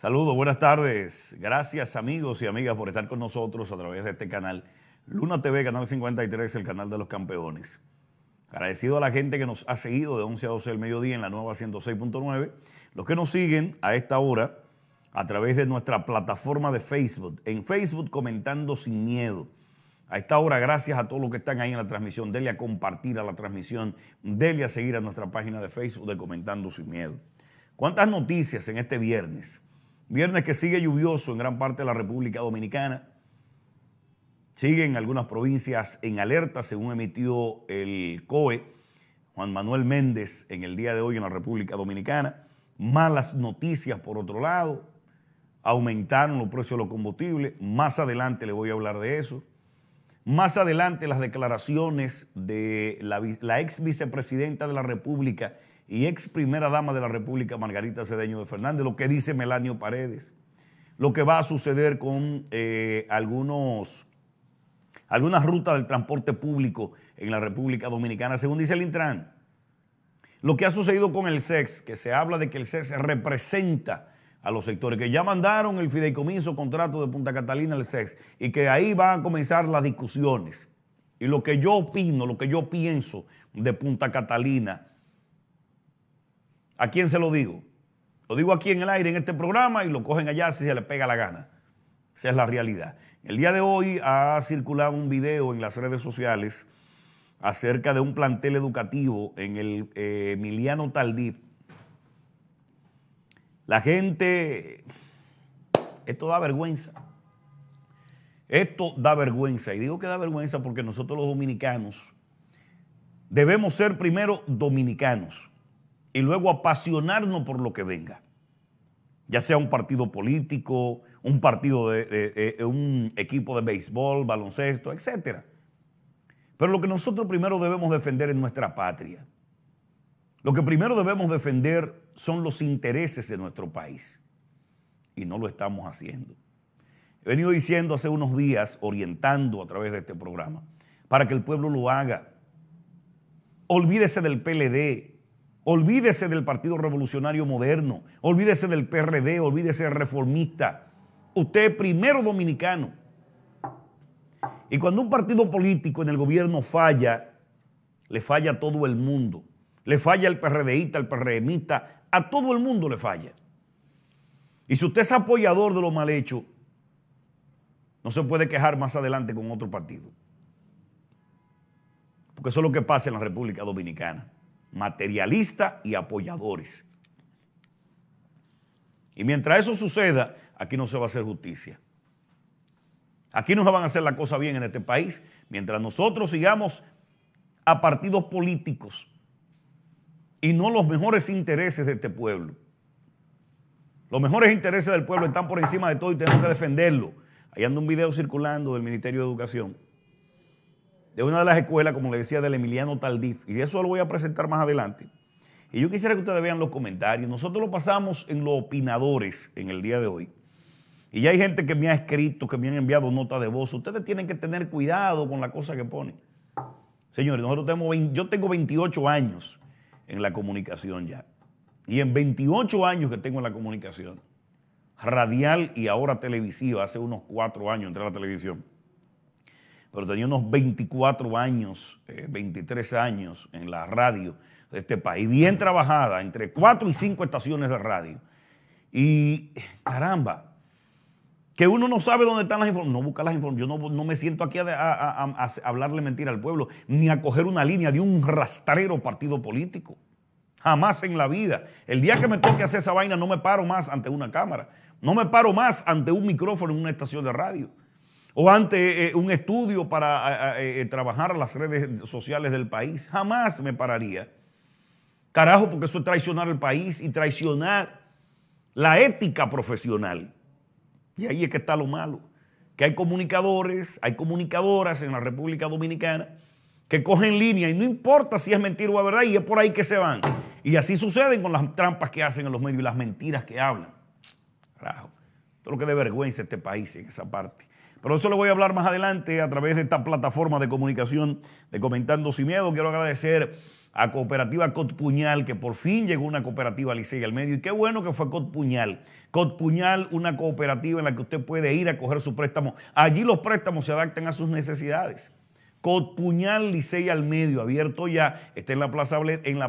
Saludos, buenas tardes. Gracias amigos y amigas por estar con nosotros a través de este canal Luna TV, Canal 53, el canal de los campeones. Agradecido a la gente que nos ha seguido de 11 a 12 del mediodía en la nueva 106.9. Los que nos siguen a esta hora a través de nuestra plataforma de Facebook. En Facebook comentando sin miedo. A esta hora, gracias a todos los que están ahí en la transmisión. Dele a compartir a la transmisión. Dele a seguir a nuestra página de Facebook de Comentando sin miedo. ¿Cuántas noticias en este viernes? Viernes que sigue lluvioso en gran parte de la República Dominicana Siguen algunas provincias en alerta, según emitió el COE, Juan Manuel Méndez, en el día de hoy en la República Dominicana. Malas noticias, por otro lado, aumentaron los precios de los combustibles. Más adelante le voy a hablar de eso. Más adelante las declaraciones de la, ex vicepresidenta de la República y ex primera dama de la República, Margarita Cedeño de Fernández, lo que dice Melanio Paredes, lo que va a suceder con eh, algunos algunas rutas del transporte público en la República Dominicana, según dice el Intran. Lo que ha sucedido con el SEX, que se habla de que el SEX representa a los sectores, que ya mandaron el fideicomiso contrato de Punta Catalina al SEX y que ahí van a comenzar las discusiones. Y lo que yo opino, lo que yo pienso de Punta Catalina, ¿a quién se lo digo? Lo digo aquí en el aire, en este programa, y lo cogen allá si se le pega la gana. Esa es la realidad. El día de hoy ha circulado un video en las redes sociales acerca de un plantel educativo en el eh, Emiliano Taldí. La gente, esto da vergüenza. Esto da vergüenza. Y digo que da vergüenza porque nosotros los dominicanos debemos ser primero dominicanos y luego apasionarnos por lo que venga ya sea un partido político, un partido de, un equipo de béisbol, baloncesto, etc. Pero lo que nosotros primero debemos defender es nuestra patria. Lo que primero debemos defender son los intereses de nuestro país. Y no lo estamos haciendo. He venido diciendo hace unos días, orientando a través de este programa, para que el pueblo lo haga. Olvídese del PLD, Olvídese del Partido Revolucionario Moderno, olvídese del PRD, olvídese del reformista. Usted es primero dominicano. Y cuando un partido político en el gobierno falla, le falla a todo el mundo. Le falla al PRDista, al PRMista, a todo el mundo le falla. Y si usted es apoyador de lo mal hecho, no se puede quejar más adelante con otro partido. Porque eso es lo que pasa en la República Dominicana materialistas y apoyadores. Y mientras eso suceda, aquí no se va a hacer justicia. Aquí no se van a hacer la cosa bien en este país mientras nosotros sigamos a partidos políticos y no los mejores intereses de este pueblo. Los mejores intereses del pueblo están por encima de todo y tenemos que defenderlo. Ahí anda un video circulando del Ministerio de Educación de una de las escuelas, como le decía, del Emiliano Taldif. Y eso lo voy a presentar más adelante. Y yo quisiera que ustedes vean los comentarios. Nosotros lo pasamos en los opinadores en el día de hoy. Y ya hay gente que me ha escrito, que me han enviado nota de voz. Ustedes tienen que tener cuidado con la cosa que ponen. Señores, nosotros tenemos yo tengo 28 años en la comunicación ya. Y en 28 años que tengo en la comunicación, radial y ahora televisiva, hace unos cuatro años entré a la televisión, pero tenía unos 24 años, 23 eh, años en la radio de este país, bien trabajada, entre 4 y 5 estaciones de radio. Y caramba, que uno no sabe dónde están las informaciones, no busca las informaciones, yo no, me siento aquí a, a, hablarle mentira al pueblo, ni a coger una línea de un rastrero partido político. Jamás en la vida. El día que me toque hacer esa vaina, no me paro más ante una cámara. No me paro más ante un micrófono en una estación de radio o ante eh, eh, un estudio para eh, trabajar las redes sociales del país. Jamás me pararía. Carajo, porque eso es traicionar al país y traicionar la ética profesional. Y ahí es que está lo malo. Que hay comunicadores, hay comunicadoras en la República Dominicana que cogen línea y no importa si es mentira o verdad y es por ahí que se van. Y así suceden con las trampas que hacen en los medios y las mentiras que hablan. Carajo. Todo lo que de vergüenza este país en esa parte. Pero eso lo voy a hablar más adelante a través de esta plataforma de comunicación de Comentando Sin Miedo. Quiero agradecer a Cooperativa Cotpuñal, que por fin llegó una cooperativa Licey al medio. Y qué bueno que fue Cotpuñal. Cotpuñal, una cooperativa en la que usted puede ir a coger su préstamo. Allí los préstamos se adaptan a sus necesidades. Cotpuñal Licey al medio, abierto ya, está en la plaza, en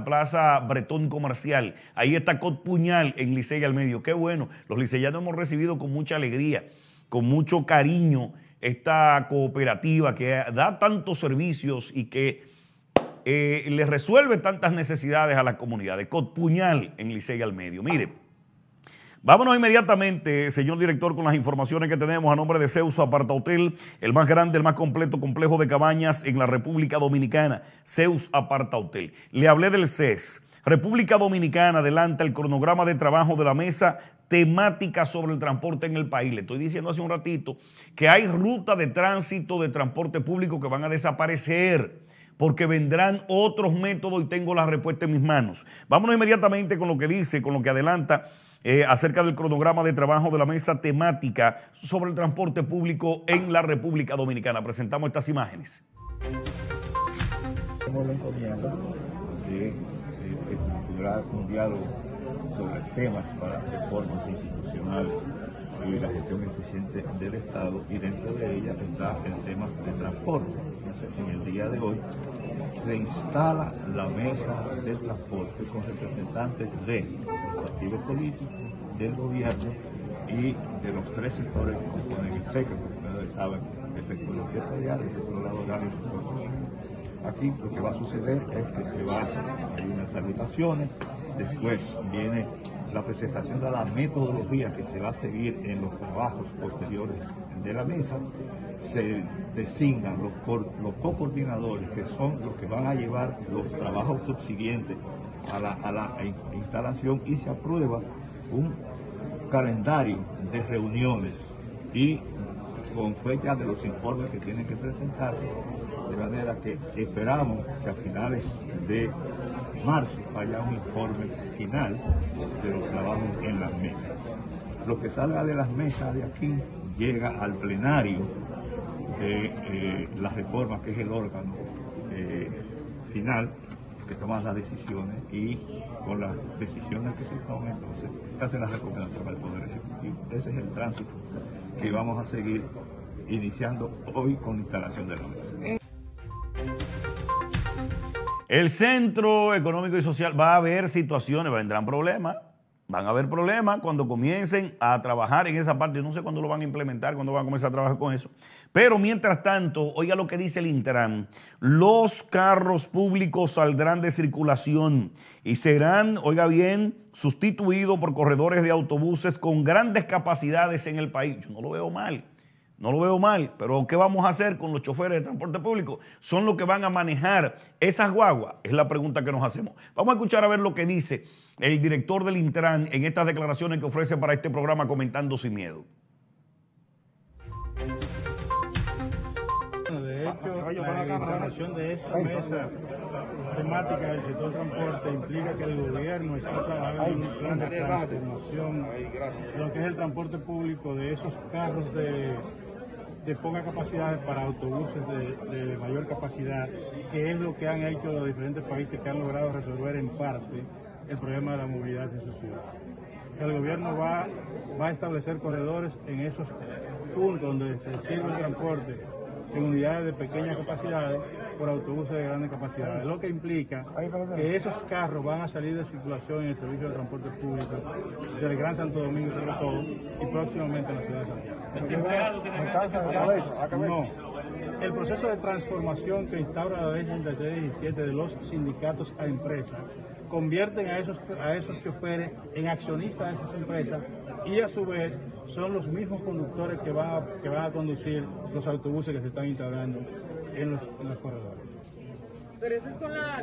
Bretón Comercial. Ahí está Cotpuñal en Licey al medio. Qué bueno, los liceyanos hemos recibido con mucha alegría con mucho cariño esta cooperativa que da tantos servicios y que eh, le resuelve tantas necesidades a las comunidades. Puñal, en Licey al Medio. Mire, vámonos inmediatamente, señor director, con las informaciones que tenemos a nombre de Zeus Aparta Hotel, el más grande, el más completo complejo de cabañas en la República Dominicana. Zeus Aparta Hotel. Le hablé del CES. República Dominicana adelanta el cronograma de trabajo de la mesa temática sobre el transporte en el país. Le estoy diciendo hace un ratito que hay rutas de tránsito de transporte público que van a desaparecer porque vendrán otros métodos y tengo la respuesta en mis manos. Vámonos inmediatamente con lo que dice, con lo que adelanta eh, acerca del cronograma de trabajo de la mesa temática sobre el transporte público en la República Dominicana. Presentamos estas imágenes temas para reformas institucionales y la gestión eficiente del Estado y dentro de ella está el tema de transporte. En el día de hoy se instala la mesa de transporte con representantes de los partidos políticos, del gobierno y de los tres sectores que componen el SECA, como ustedes saben, el sector empresarial, el sector laboral y el sector social. Aquí lo que va a suceder es que se va a hacer unas salutaciones, Después viene la presentación de la metodología que se va a seguir en los trabajos posteriores de la mesa. Se designan los, los coordinadores que son los que van a llevar los trabajos subsiguientes a la, a la instalación y se aprueba un calendario de reuniones y con fecha de los informes que tienen que presentarse, de manera que esperamos que a finales de marzo haya un informe final de los trabajos en las mesas. Lo que salga de las mesas de aquí llega al plenario de eh, las reformas, que es el órgano eh, final que toma las decisiones y con las decisiones que se tomen, entonces se hacen las recomendaciones al Poder Ejecutivo. Ese es el tránsito que vamos a seguir iniciando hoy con instalación de la mesa. El Centro Económico y Social va a haber situaciones, vendrán problemas, van a haber problemas cuando comiencen a trabajar en esa parte. Yo no sé cuándo lo van a implementar, cuándo van a comenzar a trabajar con eso. Pero mientras tanto, oiga lo que dice el Intran, los carros públicos saldrán de circulación y serán, oiga bien, sustituidos por corredores de autobuses con grandes capacidades en el país. Yo no lo veo mal. No lo veo mal, pero ¿qué vamos a hacer con los choferes de transporte público? ¿Son los que van a manejar esas guaguas? Es la pregunta que nos hacemos. Vamos a escuchar a ver lo que dice el director del Intran en estas declaraciones que ofrece para este programa Comentando sin Miedo. De ah, hecho, ah, la declaración de esta mesa temática del sector transporte implica que el gobierno está trabajando en un plan de transformación, lo que es el transporte público de esos carros de de ponga capacidad para autobuses de, mayor capacidad, que es lo que han hecho los diferentes países que han logrado resolver en parte el problema de la movilidad en su ciudad. El gobierno va, va a establecer corredores en esos puntos donde se sirve el transporte en unidades de pequeña capacidad por autobuses de gran capacidad, lo que implica que esos carros van a salir de circulación en el servicio de transporte público del Gran Santo Domingo sobre todo y próximamente en la ciudad de Santiago. No. El proceso de transformación que instaura la ley 3317 de los sindicatos a empresas convierten a esos, a esos choferes en accionistas de esas empresas y a su vez son los mismos conductores que van que van a conducir los autobuses que se están instaurando en los, corredores. Pero eso es con la,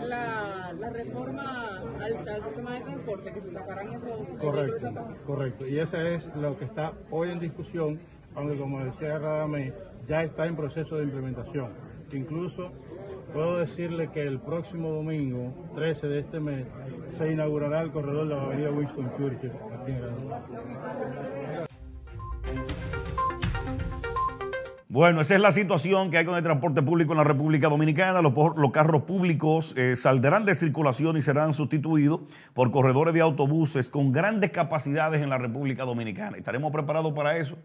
la, reforma al, sistema de transporte, que se sacarán esos... Correcto, correcto. Y eso es lo que está hoy en discusión, aunque como decía Radame, ya está en proceso de implementación. Incluso puedo decirle que el próximo domingo, 13 de este mes, se inaugurará el corredor de la avenida Winston Churchill Bueno, esa es la situación que hay con el transporte público en la República Dominicana. Los, carros públicos eh, saldrán de circulación y serán sustituidos por corredores de autobuses con grandes capacidades en la República Dominicana. ¿Estaremos preparados para eso?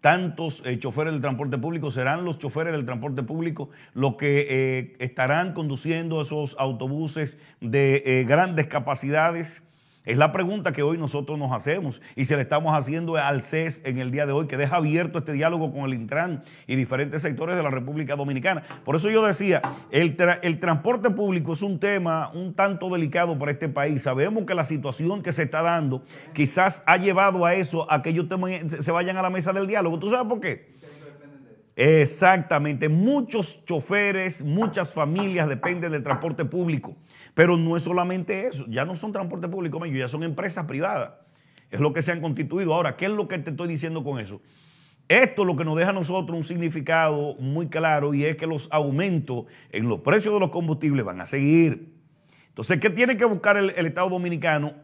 Tantos eh, choferes del transporte público serán los choferes del transporte público los que eh, estarán conduciendo esos autobuses de grandes capacidades es la pregunta que hoy nosotros nos hacemos y se la estamos haciendo al CES en el día de hoy, que deja abierto este diálogo con el Intran y diferentes sectores de la República Dominicana. Por eso yo decía, el, transporte público es un tema un tanto delicado para este país. Sabemos que la situación que se está dando quizás ha llevado a eso, a que ellos se vayan a la mesa del diálogo. ¿Tú sabes por qué? Exactamente, muchos choferes, muchas familias dependen del transporte público, pero no es solamente eso, ya no son transporte público, ya son empresas privadas, es lo que se han constituido. Ahora, ¿qué es lo que te estoy diciendo con eso? Esto es lo que nos deja a nosotros un significado muy claro y es que los aumentos en los precios de los combustibles van a seguir. Entonces, ¿qué tiene que buscar el, el Estado dominicano?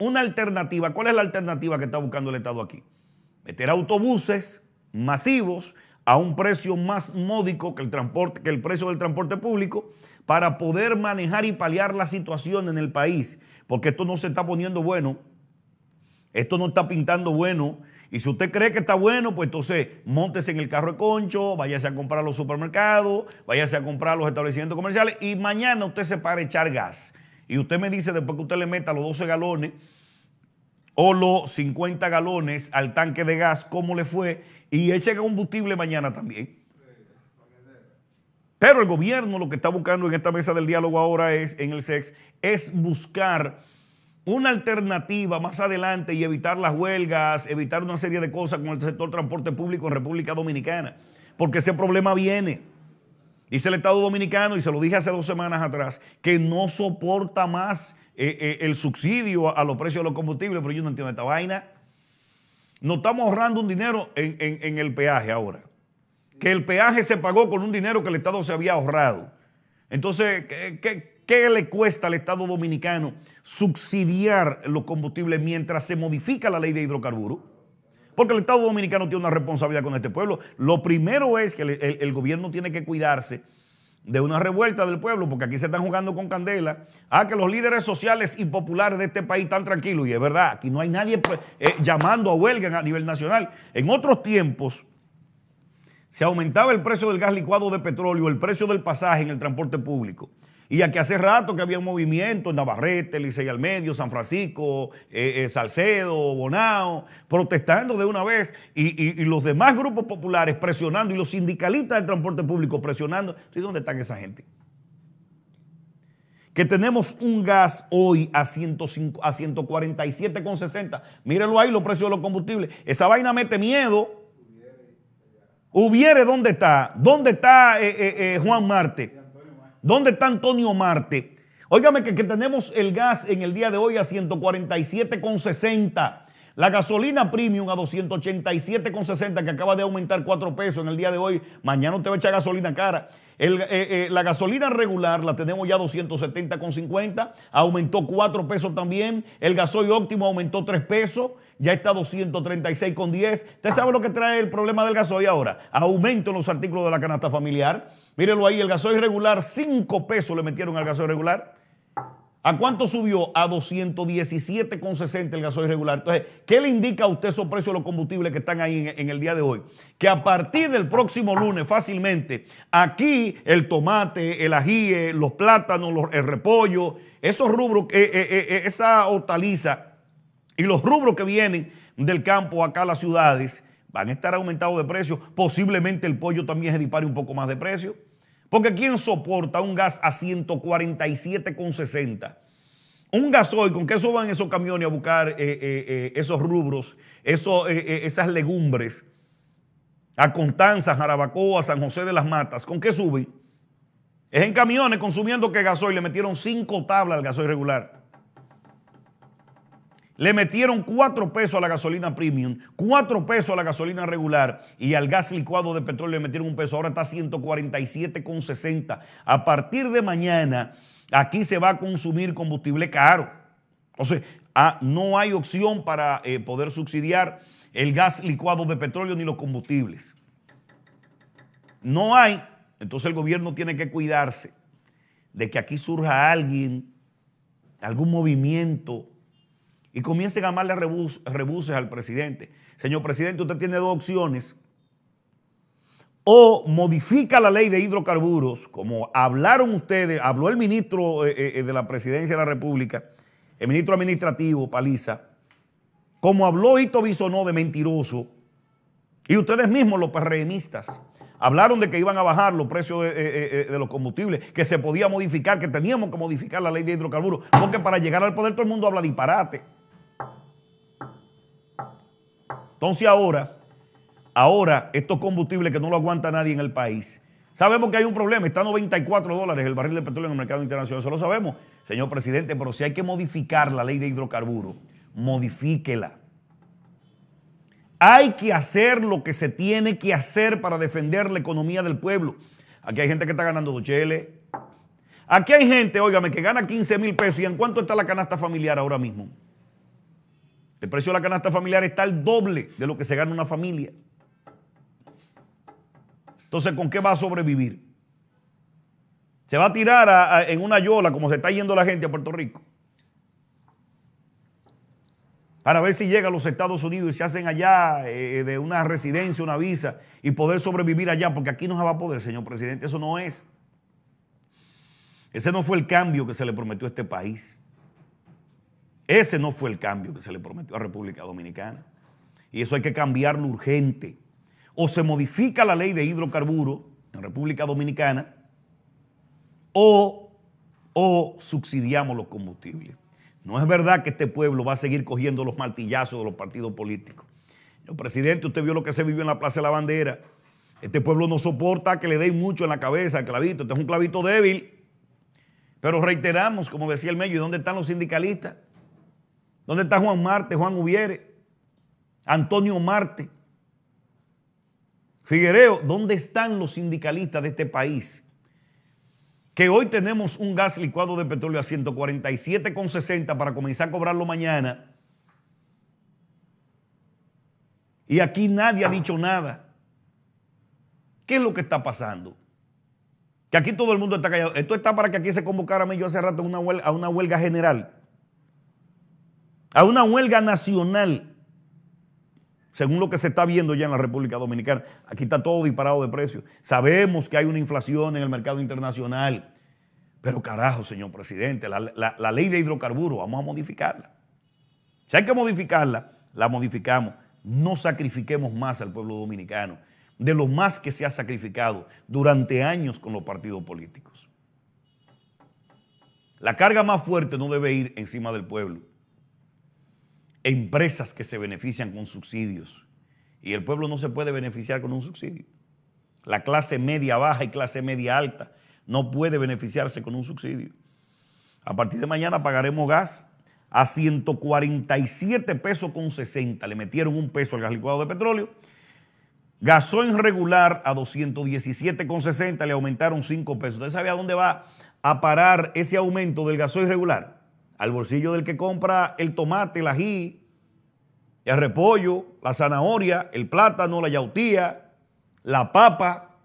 Una alternativa. ¿Cuál es la alternativa que está buscando el Estado aquí? Meter autobuses masivos a un precio más módico que el, transporte, que el precio del transporte público para poder manejar y paliar la situación en el país, porque esto no se está poniendo bueno, esto no está pintando bueno, y si usted cree que está bueno, pues entonces montes en el carro de concho, váyase a comprar los supermercados, váyase a comprar los establecimientos comerciales y mañana usted se para a echar gas. Y usted me dice después que usted le meta los 12 galones o los 50 galones al tanque de gas, cómo le fue y ese combustible mañana también. Pero el gobierno lo que está buscando en esta mesa del diálogo ahora es, en el SEX, es buscar una alternativa más adelante y evitar las huelgas, evitar una serie de cosas con el sector transporte público en República Dominicana. Porque ese problema viene. Dice el Estado Dominicano, y se lo dije hace dos semanas atrás, que no soporta más eh, eh, el subsidio a los precios de los combustibles, pero yo no entiendo esta vaina. Nos estamos ahorrando un dinero en, el peaje ahora. Que el peaje se pagó con un dinero que el Estado se había ahorrado. Entonces, ¿qué, le cuesta al Estado dominicano subsidiar los combustibles mientras se modifica la ley de hidrocarburos? Porque el Estado dominicano tiene una responsabilidad con este pueblo. Lo primero es que el gobierno tiene que cuidarse de una revuelta del pueblo, porque aquí se están jugando con candela, a que los líderes sociales y populares de este país están tranquilos. Y es verdad, aquí no hay nadie pues, eh, llamando a huelga a nivel nacional. En otros tiempos se aumentaba el precio del gas licuado de petróleo, el precio del pasaje en el transporte público. Y que hace rato que había un movimiento en Navarrete, Licey al Medio, San Francisco, eh, eh, Salcedo, Bonao, protestando de una vez y, los demás grupos populares presionando y los sindicalistas del transporte público presionando. dónde están esa gente? Que tenemos un gas hoy a, a 147,60. Mírenlo ahí, los precios de los combustibles. Esa vaina mete miedo. Hubiere, ¿dónde está? ¿Dónde está eh, Juan Marte? ¿Dónde está Antonio Marte? Óigame que, tenemos el gas en el día de hoy a 147,60. La gasolina premium a 287,60 que acaba de aumentar 4 pesos en el día de hoy. Mañana usted va a echar gasolina cara. Eh, eh, la gasolina regular la tenemos ya a 270,50. Aumentó 4 pesos también. El gasoil óptimo aumentó 3 pesos. Ya está 236,10. Usted sabe lo que trae el problema del gasoil ahora. Aumento en los artículos de la canasta familiar. Mírelo ahí, el gasoil regular, 5 pesos le metieron al gasoil regular. ¿A cuánto subió? A 217,60 el gasoil regular. Entonces, ¿qué le indica a usted esos precios de los combustibles que están ahí en, el día de hoy? Que a partir del próximo lunes, fácilmente, aquí el tomate, el ají, eh, los plátanos, el repollo, esos rubros, eh, eh, esa hortaliza y los rubros que vienen del campo acá a las ciudades, van a estar aumentados de precio. Posiblemente el pollo también se dispare un poco más de precio. Porque ¿quién soporta un gas a 147,60? Un gasoil, ¿con qué suban esos camiones a buscar eh, eh, eh, esos rubros, esas legumbres? A Constanza, Jarabacoa, San José de las Matas. ¿Con qué suben? Es en camiones consumiendo que gasoil. Le metieron cinco tablas al gasoil regular. Le metieron cuatro pesos a la gasolina premium, 4 pesos a la gasolina regular y al gas licuado de petróleo le metieron un peso. Ahora está 147,60. A partir de mañana, aquí se va a consumir combustible caro. O ah, no hay opción para eh, poder subsidiar el gas licuado de petróleo ni los combustibles. No hay. Entonces el gobierno tiene que cuidarse de que aquí surja alguien, algún movimiento y comiencen a amarle rebuses al presidente. Señor presidente, usted tiene dos opciones. O modifica la ley de hidrocarburos, como hablaron ustedes, habló el ministro eh, eh, eh, de la presidencia de la República, el ministro administrativo, Paliza, como habló Hito Bisonó de mentiroso, y ustedes mismos, los perremistas, hablaron de que iban a bajar los precios de, los combustibles, que se podía modificar, que teníamos que modificar la ley de hidrocarburos, porque para llegar al poder todo el mundo habla disparate. Entonces ahora, ahora estos combustibles que no lo aguanta nadie en el país, sabemos que hay un problema, está a 94 dólares el barril de petróleo en el mercado internacional, eso lo sabemos, señor presidente, pero si hay que modificar la ley de hidrocarburos, modifíquela. Hay que hacer lo que se tiene que hacer para defender la economía del pueblo. Aquí hay gente que está ganando 2 Aquí hay gente, óigame, que gana 15 mil pesos. ¿Y en cuánto está la canasta familiar ahora mismo? El precio de la canasta familiar está el doble de lo que se gana una familia. Entonces, ¿con qué va a sobrevivir? Se va a tirar en una yola como se está yendo la gente a Puerto Rico. Para ver si llega a los Estados Unidos y se hacen allá eh, de una residencia, una visa y poder sobrevivir allá, porque aquí no se va a poder, señor presidente. Eso no es. Ese no fue el cambio que se le prometió a este país. Ese no fue el cambio que se le prometió a República Dominicana. Y eso hay que cambiarlo urgente. O se modifica la ley de hidrocarburos en República Dominicana o, o subsidiamos los combustibles. No es verdad que este pueblo va a seguir cogiendo los martillazos de los partidos políticos. Señor presidente, usted vio lo que se vivió en la Plaza de la Bandera. Este pueblo no soporta que le den mucho en la cabeza al clavito. Este es un clavito débil. Pero reiteramos, como decía el medio, ¿y dónde están los sindicalistas? ¿Dónde está Juan Marte, Juan Ubiere, Antonio Marte? Figuereo, ¿dónde están los sindicalistas de este país? Que hoy tenemos un gas licuado de petróleo a 147,60 para comenzar a cobrarlo mañana. Y aquí nadie ha dicho nada. ¿Qué es lo que está pasando? Que aquí todo el mundo está callado. Esto está para que aquí se convocara a mí yo hace rato una a una huelga general a una huelga nacional, según lo que se está viendo ya en la República Dominicana. Aquí está todo disparado de precios. Sabemos que hay una inflación en el mercado internacional, pero carajo, señor presidente, la, la ley de hidrocarburos, vamos a modificarla. Si hay que modificarla, la modificamos. No sacrifiquemos más al pueblo dominicano de lo más que se ha sacrificado durante años con los partidos políticos. La carga más fuerte no debe ir encima del pueblo empresas que se benefician con subsidios. Y el pueblo no se puede beneficiar con un subsidio. La clase media baja y clase media alta no puede beneficiarse con un subsidio. A partir de mañana pagaremos gas a 147 pesos con 60. Le metieron un peso al gas licuado de petróleo. Gasoil irregular a 217 con 60 le aumentaron 5 pesos. ¿Usted sabía a dónde va a parar ese aumento del gasoil irregular? al bolsillo del que compra el tomate, el ají, el repollo, la zanahoria, el plátano, la yautía, la papa.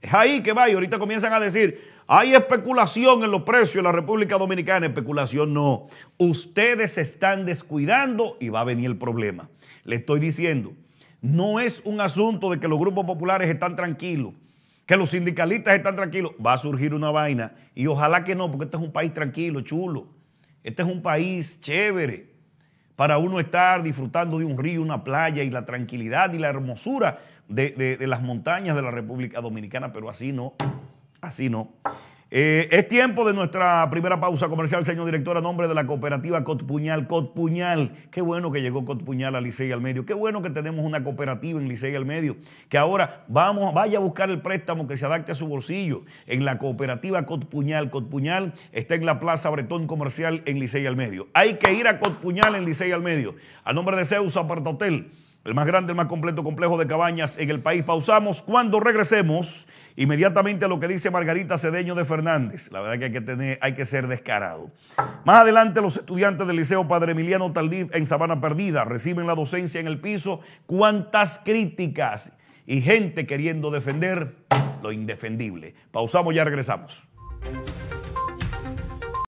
Es ahí que va y ahorita comienzan a decir, hay especulación en los precios en la República Dominicana. Especulación no. Ustedes se están descuidando y va a venir el problema. Le estoy diciendo, no es un asunto de que los grupos populares están tranquilos, que los sindicalistas están tranquilos. Va a surgir una vaina y ojalá que no, porque este es un país tranquilo, chulo. Este es un país chévere para uno estar disfrutando de un río, una playa y la tranquilidad y la hermosura de, las montañas de la República Dominicana, pero así no, así no. Eh, es tiempo de nuestra primera pausa comercial, señor director, a nombre de la cooperativa Cotpuñal. Cotpuñal, qué bueno que llegó Cotpuñal a Licey al Medio. Qué bueno que tenemos una cooperativa en Licey al Medio. Que ahora vamos, vaya a buscar el préstamo que se adapte a su bolsillo en la cooperativa Cotpuñal. Cotpuñal está en la Plaza Bretón Comercial en Licey al Medio. Hay que ir a Cotpuñal en Licey al Medio. A nombre de Zeus Aparta Hotel el más grande, el más completo complejo de cabañas en el país. Pausamos cuando regresemos inmediatamente a lo que dice Margarita Cedeño de Fernández. La verdad que hay que, hay que ser descarado. Más adelante los estudiantes del Liceo Padre Emiliano Taldí en Sabana Perdida reciben la docencia en el piso. Cuántas críticas y gente queriendo defender lo indefendible. Pausamos, ya regresamos.